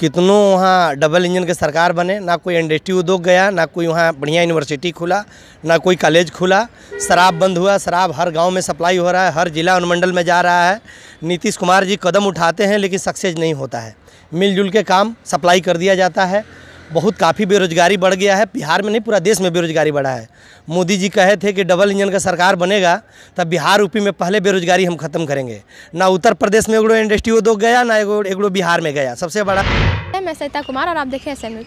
कितनों वहाँ double engine के सरकार बने ना कोई इंडस्ट्री उद्योग गया ना कोई वहाँ बढ़िया यूनिवर्सिटी खुला ना कोई कॉलेज खुला शराब बंद हुआ शराब हर गांव में सप्लाई हो रहा है हर जिला अनुमंडल में जा रहा है नीतीश कुमार जी कदम उठाते हैं लेकिन सक्सेस नहीं होता है मिलजुल के काम सप्लाई कर दिया जाता है बहुत काफ़ी बेरोजगारी बढ़ गया है बिहार में नहीं पूरा देश में बेरोजगारी बढ़ा है मोदी जी कहे थे कि डबल इंजन का सरकार बनेगा तब बिहार यूपी में पहले बेरोजगारी हम खत्म करेंगे ना उत्तर प्रदेश में एगड़ो इंडस्ट्री उद्योग गया ना एगड़ो बिहार में गया सबसे बड़ा मैं सीता कुमार और आप देखें में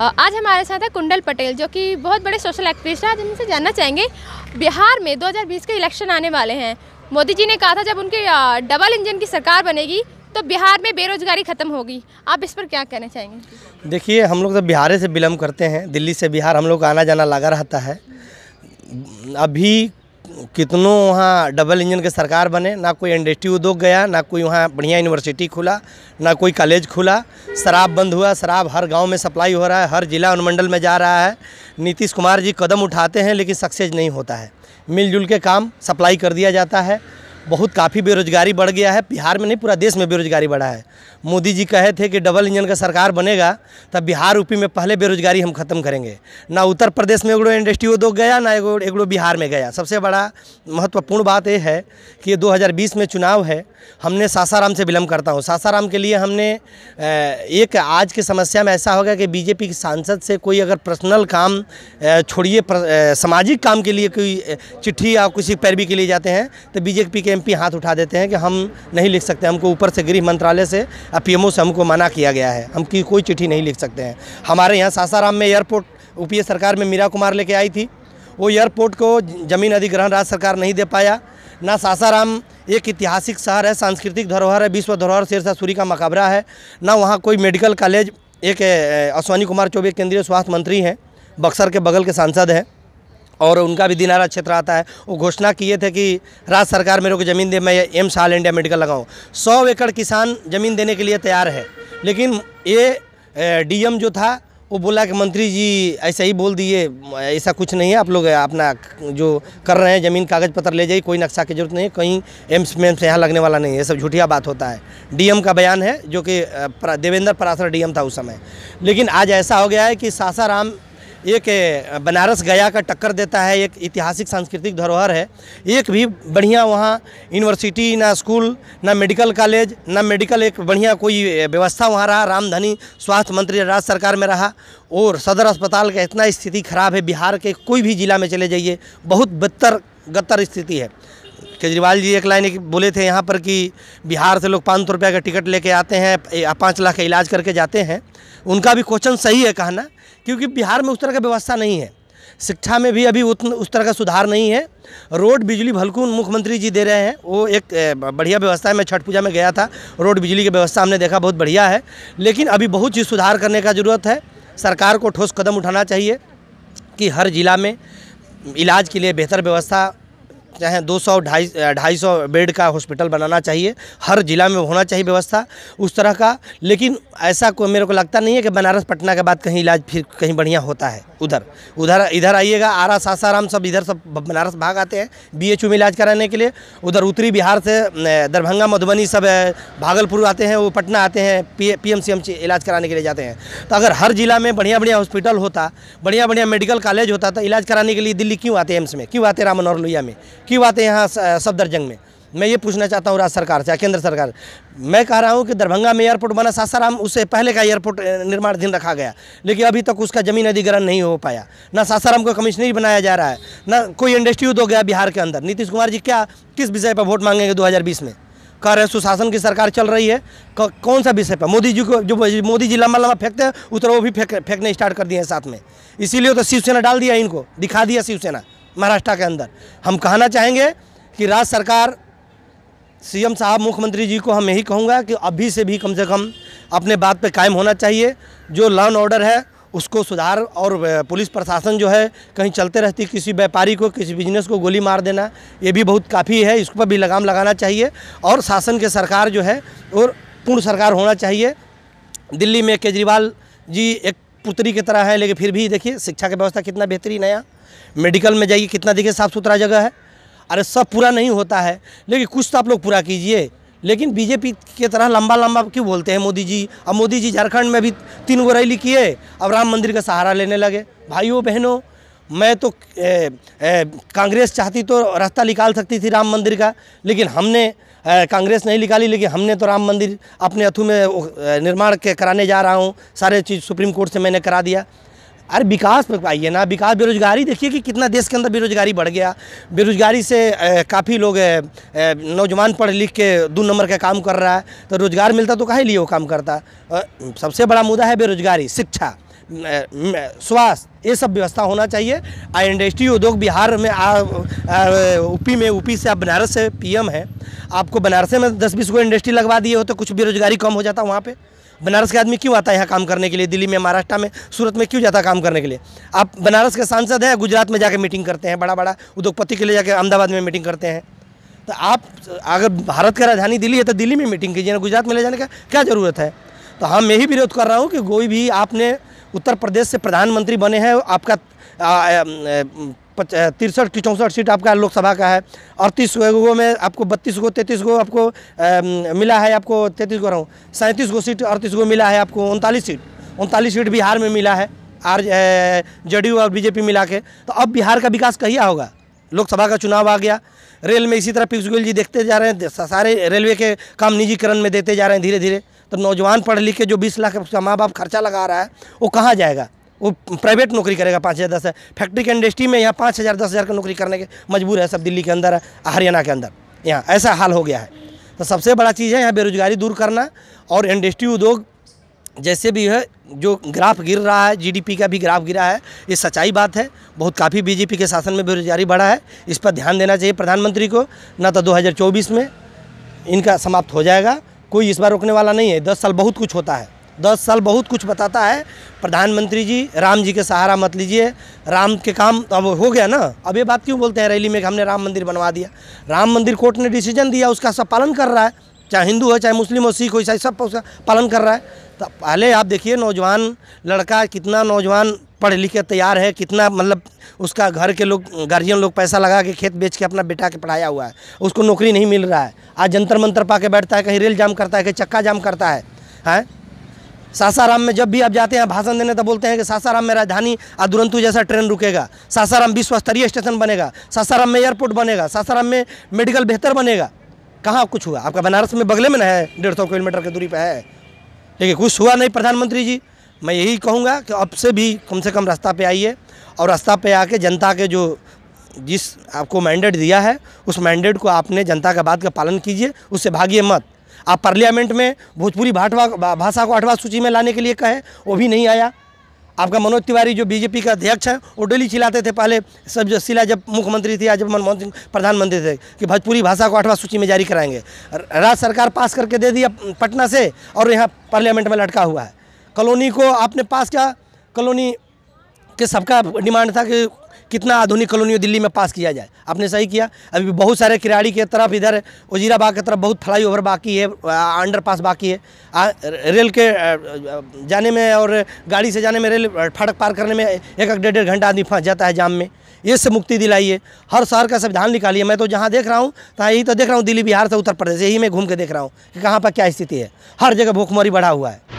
आज हमारे साथ है कुंडल पटेल जो कि बहुत बड़े सोशल एक्टिविस्ट हैं आज इनसे जानना चाहेंगे बिहार में दो के इलेक्शन आने वाले हैं मोदी जी ने कहा था जब उनके डबल इंजन की सरकार बनेगी तो बिहार में बेरोजगारी खत्म होगी आप इस पर क्या कहना चाहेंगे देखिए हम लोग तो बिहार से बिलोंग करते हैं दिल्ली से बिहार हम लोग आना जाना लगा रहता है अभी कितनों वहाँ डबल इंजन के सरकार बने ना कोई इंडस्ट्री उद्योग गया ना कोई वहाँ बढ़िया यूनिवर्सिटी खुला ना कोई कॉलेज खुला शराब बंद हुआ शराब हर गांव में सप्लाई हो रहा है हर जिला अनुमंडल में जा रहा है नीतीश कुमार जी कदम उठाते हैं लेकिन सक्सेस नहीं होता है मिलजुल के काम सप्लाई कर दिया जाता है बहुत काफ़ी बेरोजगारी बढ़ गया है बिहार में नहीं पूरा देश में बेरोजगारी बढ़ा है मोदी जी कहे थे कि डबल इंजन का सरकार बनेगा तब बिहार यूपी में पहले बेरोजगारी हम खत्म करेंगे ना उत्तर प्रदेश में एगड़ो इंडस्ट्री उद्योग गया ना एगो एगड़ो बिहार में गया सबसे बड़ा महत्वपूर्ण बात यह है कि ये 2020 में चुनाव है हमने सासाराम से विलम्ब करता हूँ सासाराम के लिए हमने एक आज की समस्या में ऐसा होगा कि बीजेपी के सांसद से कोई अगर पर्सनल काम छोड़िए सामाजिक काम के लिए कोई चिट्ठी या किसी पैरवी के लिए जाते हैं तो बीजेपी के के एमपी हाथ उठा देते हैं कि हम नहीं लिख सकते हमको ऊपर से गृह मंत्रालय से पीएमओ से हमको मना किया गया है हम की कोई चिट्ठी नहीं लिख सकते हैं हमारे यहाँ सासाराम में एयरपोर्ट यूपीए सरकार में मीरा कुमार लेके आई थी वो एयरपोर्ट को जमीन अधिग्रहण राज्य सरकार नहीं दे पाया ना सासाराम एक ऐतिहासिक शहर है सांस्कृतिक धरोहर है विश्व धरोहर शेरशाह सूरी का मकाबरा है ना वहाँ कोई मेडिकल कॉलेज एक अश्वनी कुमार चौबे केंद्रीय स्वास्थ्य मंत्री हैं बक्सर के बगल के सांसद हैं और उनका भी दिनारा क्षेत्र आता है वो घोषणा किए थे कि राज्य सरकार मेरे को ज़मीन दे मैं एम्स ऑल इंडिया मेडिकल लगाऊँ सौ एकड़ किसान ज़मीन देने के लिए तैयार है लेकिन ये डीएम जो था वो बोला कि मंत्री जी ऐसा ही बोल दिए ऐसा कुछ नहीं है आप लोग अपना जो कर रहे हैं ज़मीन कागज़ पत्र ले जाइए कोई नक्शा की जरूरत नहीं कहीं एम्स में एम्स यहाँ लगने वाला नहीं है ये सब झूठिया बात होता है डीएम का बयान है जो कि देवेंद्र परासर डीएम था उस समय लेकिन आज ऐसा हो गया है कि सासाराम एक बनारस गया का टक्कर देता है एक ऐतिहासिक सांस्कृतिक धरोहर है एक भी बढ़िया वहाँ यूनिवर्सिटी ना स्कूल ना मेडिकल कॉलेज ना मेडिकल एक बढ़िया कोई व्यवस्था वहाँ रहा रामधनी स्वास्थ्य मंत्री राज्य सरकार में रहा और सदर अस्पताल का इतना स्थिति खराब है बिहार के कोई भी ज़िला में चले जाइए बहुत बदतर गतर स्थिति है केजरीवाल जी एक लाइन एक बोले थे यहाँ पर कि बिहार से लोग पाँच सौ रुपये का टिकट लेके आते हैं पाँच लाख का इलाज करके जाते हैं उनका भी क्वेश्चन सही है कहना क्योंकि बिहार में उस तरह का व्यवस्था नहीं है शिक्षा में भी अभी उतन उस तरह का सुधार नहीं है रोड बिजली भलकून मुख्यमंत्री जी दे रहे हैं वो एक बढ़िया व्यवस्था है मैं छठ पूजा में गया था रोड बिजली की व्यवस्था हमने देखा बहुत बढ़िया है लेकिन अभी बहुत चीज़ सुधार करने का ज़रूरत है सरकार को ठोस कदम उठाना चाहिए कि हर ज़िला में इलाज के लिए बेहतर व्यवस्था चाहे 200 ढाई ढाई सौ बेड का हॉस्पिटल बनाना चाहिए हर ज़िला में होना चाहिए व्यवस्था उस तरह का लेकिन ऐसा कोई मेरे को लगता नहीं है कि बनारस पटना के बाद कहीं इलाज फिर कहीं बढ़िया होता है उधर उधर इधर आइएगा आरा सासाराम सब इधर सब बनारस भाग आते हैं बी में इलाज कराने के लिए उधर उत्तरी बिहार से दरभंगा मधुबनी सब भागलपुर आते हैं वो पटना आते हैं पी पी इलाज कराने के लिए जाते हैं तो अगर हर ज़िला में बढ़िया बढ़िया हॉस्पिटल होता बढ़िया बढ़िया मेडिकल कॉलेज होता तो इलाज कराने के लिए दिल्ली क्यों आते एम्स में क्यों आते रामनौर में की बात है यहाँ सफदरजंग में मैं ये पूछना चाहता हूँ राज्य सरकार से केंद्र सरकार मैं कह रहा हूँ कि दरभंगा में एयरपोर्ट बना सासाराम उससे पहले का एयरपोर्ट निर्माणाधीन रखा गया लेकिन अभी तक उसका जमीन अधिग्रहण नहीं हो पाया ना सासाराम को कमिश्नरी बनाया जा रहा है ना कोई इंडस्ट्री उद्योग गया बिहार के अंदर नीतीश कुमार जी क्या किस विषय पर वोट मांगेंगे दो में कह रहे सुशासन की सरकार चल रही है कौन सा विषय पर मोदी जी को जो मोदी जी लंबा लंबा फेंकते हैं उतर वो भी फेंकने स्टार्ट कर दिए हैं साथ में इसीलिए तो शिवसेना डाल दिया इनको दिखा दिया शिवसेना महाराष्ट्र के अंदर हम कहना चाहेंगे कि राज्य सरकार सीएम साहब मुख्यमंत्री जी को हम यही कहूँगा कि अभी से भी कम से कम अपने बात पे कायम होना चाहिए जो लॉ एंड ऑर्डर है उसको सुधार और पुलिस प्रशासन जो है कहीं चलते रहती किसी व्यापारी को किसी बिजनेस को गोली मार देना ये भी बहुत काफ़ी है इस पर भी लगाम लगाना चाहिए और शासन के सरकार जो है और पूर्ण सरकार होना चाहिए दिल्ली में केजरीवाल जी एक पुत्री की तरह है लेकिन फिर भी देखिए शिक्षा की व्यवस्था कितना बेहतरीन है मेडिकल में जाइए कितना देखिए साफ़ सुथरा जगह है अरे सब पूरा नहीं होता है लेकिन कुछ तो आप लोग पूरा कीजिए लेकिन बीजेपी की तरह लंबा लंबा क्यों बोलते हैं मोदी जी अब मोदी जी झारखंड में भी तीन गो रैली किए अब राम मंदिर का सहारा लेने लगे भाइयों बहनों मैं तो कांग्रेस चाहती तो रास्ता निकाल सकती थी राम मंदिर का लेकिन हमने कांग्रेस नहीं निकाली लेकिन हमने तो राम मंदिर अपने अथू में निर्माण के कराने जा रहा हूँ सारे चीज़ सुप्रीम कोर्ट से मैंने करा दिया अरे विकास पर आइए ना विकास बेरोजगारी देखिए कि कितना देश के अंदर बेरोजगारी बढ़ गया बेरोजगारी से काफ़ी लोग नौजवान पढ़ लिख के दो नंबर का काम कर रहा है तो रोज़गार मिलता तो कहीं लिए वो काम करता सबसे बड़ा मुद्दा है बेरोजगारी शिक्षा स्वास्थ्य ये सब व्यवस्था होना चाहिए आ इंडस्ट्री उद्योग बिहार में उपी में उपी से आप बनारस से पीएम है आपको बनारस में दस बीस को इंडस्ट्री लगवा दिए हो तो कुछ बेरोजगारी कम हो जाता वहाँ पे बनारस के आदमी क्यों आता है यहाँ काम करने के लिए दिल्ली में महाराष्ट्र में सूरत में क्यों जाता है काम करने के लिए आप बनारस के सांसद हैं गुजरात में जाकर मीटिंग करते हैं बड़ा बड़ा उद्योगपति के लिए जाके अहमदाबाद में मीटिंग करते हैं तो आप अगर भारत का राजधानी दिल्ली है तो दिल्ली में मीटिंग कीजिए ना गुजरात में ले जाने का क्या ज़रूरत है तो हम हाँ, यही विरोध कर रहा हूँ कि कोई भी आपने उत्तर प्रदेश से प्रधानमंत्री बने हैं आपका तिरसठ की चौंसठ सीट आपका लोकसभा का है अड़तीस गो में आपको बत्तीस गो तैंतीस गो आपको आ, मिला है आपको तैंतीस गो हूँ सैंतीस गो सीट अड़तीस गो मिला है आपको उनतालीस सीट उनतालीस सीट बिहार में मिला है आर जेडीयू और बीजेपी मिला के तो अब बिहार का विकास कहिया होगा लोकसभा का चुनाव आ गया रेल में इसी तरह पीयूष गोयल जी देखते जा रहे हैं सारे रेलवे के काम निजीकरण में देते जा रहे हैं धीरे धीरे तो नौजवान पढ़ लिख के जो बीस लाख माँ बाप खर्चा लगा रहा है वो कहाँ जाएगा वो प्राइवेट नौकरी करेगा पाँच हज़ार दस हज़ार फैक्ट्री के इंडस्ट्री में यहाँ पाँच हज़ार दस हज़ार का नौकरी करने के मजबूर है सब दिल्ली के अंदर हरियाणा के अंदर यहाँ ऐसा हाल हो गया है तो सबसे बड़ा चीज़ है यहाँ बेरोजगारी दूर करना और इंडस्ट्री उद्योग जैसे भी है जो ग्राफ गिर रहा है जीडीपी का भी ग्राफ गिरा है ये सच्चाई बात है बहुत काफ़ी बीजेपी के शासन में बेरोजगारी बढ़ा है इस पर ध्यान देना चाहिए प्रधानमंत्री को ना तो 2024 में इनका समाप्त हो जाएगा कोई इस बार रोकने वाला नहीं है दस साल बहुत कुछ होता है दस साल बहुत कुछ बताता है प्रधानमंत्री जी राम जी के सहारा मत लीजिए राम के काम तो अब हो गया ना अब ये बात क्यों बोलते हैं रैली में कि हमने राम मंदिर बनवा दिया राम मंदिर कोर्ट ने डिसीजन दिया उसका सब पालन कर रहा है चाहे हिंदू हो चाहे मुस्लिम हो सिख हो ईसाई सब उसका पालन कर रहा है तो पहले आप देखिए नौजवान लड़का कितना नौजवान पढ़ लिख के तैयार है कितना मतलब उसका घर के लोग गार्जियन लोग पैसा लगा के खेत बेच के अपना बेटा के पढ़ाया हुआ है उसको नौकरी नहीं मिल रहा है आज जंतर मंतर पा के बैठता है कहीं रेल जाम करता है कहीं चक्का जाम करता है हैं सासाराम में जब भी आप जाते हैं भाषण देने तो बोलते हैं कि सासाराम में राजधानी और जैसा ट्रेन रुकेगा सासाराम विश्व स्तरीय स्टेशन बनेगा सासाराम में एयरपोर्ट बनेगा सासाराम में मेडिकल बेहतर बनेगा कहाँ कुछ हुआ आपका बनारस में बगले में ना है डेढ़ सौ किलोमीटर की दूरी पर है लेकिन कुछ हुआ नहीं प्रधानमंत्री जी मैं यही कहूँगा कि अब से भी कम से कम रास्ता पे आइए और रास्ता पे आके जनता के जो जिस आपको मैंडेट दिया है उस मैंडेट को आपने जनता के बात का पालन कीजिए उससे भागिए मत आप पार्लियामेंट में भोजपुरी भाटवा भाषा को आठवां सूची में लाने के लिए कहे वो भी नहीं आया आपका मनोज तिवारी जो बीजेपी का अध्यक्ष है वो डेली चिल्लाते थे पहले सब जो शिला जब मुख्यमंत्री थे या जब मनमोहन सिंह प्रधानमंत्री थे कि भोजपुरी भाषा को आठवां सूची में जारी कराएंगे राज्य सरकार पास करके दे दिया पटना से और यहाँ पार्लियामेंट में लटका हुआ है कॉलोनी को आपने पास किया कॉलोनी के सबका डिमांड था कि कितना आधुनिक कॉलोनियों दिल्ली में पास किया जाए आपने सही किया अभी बहुत सारे खिलाड़ी के तरफ इधर वजीराबाग की तरफ बहुत फ्लाई ओवर बाकी है अंडर पास बाकी है आ, रेल के जाने में और गाड़ी से जाने में रेल फाटक पार करने में एक एक डेढ़ डेढ़ घंटा आदमी फंस जाता है जाम में ये से मुक्ति दिलाइए हर शहर का संविधान निकालिए मैं तो जहाँ देख रहा हूँ तहाँ यही तो देख रहा हूँ दिल्ली बिहार से उत्तर प्रदेश यही मैं घूम के देख रहा हूँ कि कहाँ पर क्या स्थिति है हर जगह भूखमरी बढ़ा हुआ है